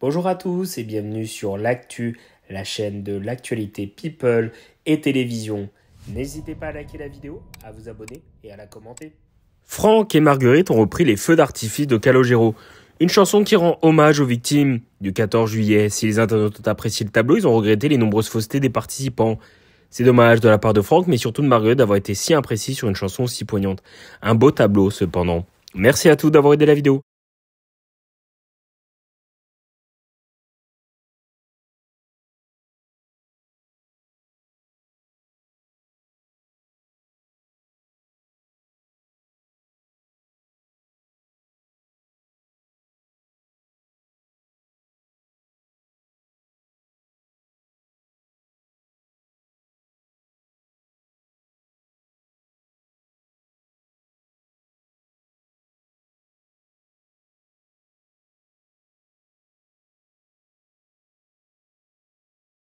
Bonjour à tous et bienvenue sur l'actu, la chaîne de l'actualité people et télévision. N'hésitez pas à liker la vidéo, à vous abonner et à la commenter. Franck et Marguerite ont repris les feux d'artifice de Calogero, une chanson qui rend hommage aux victimes du 14 juillet. Si les internautes ont apprécié le tableau, ils ont regretté les nombreuses faussetés des participants. C'est dommage de la part de Franck, mais surtout de Marguerite d'avoir été si imprécis sur une chanson aussi poignante. Un beau tableau cependant. Merci à tous d'avoir aidé la vidéo.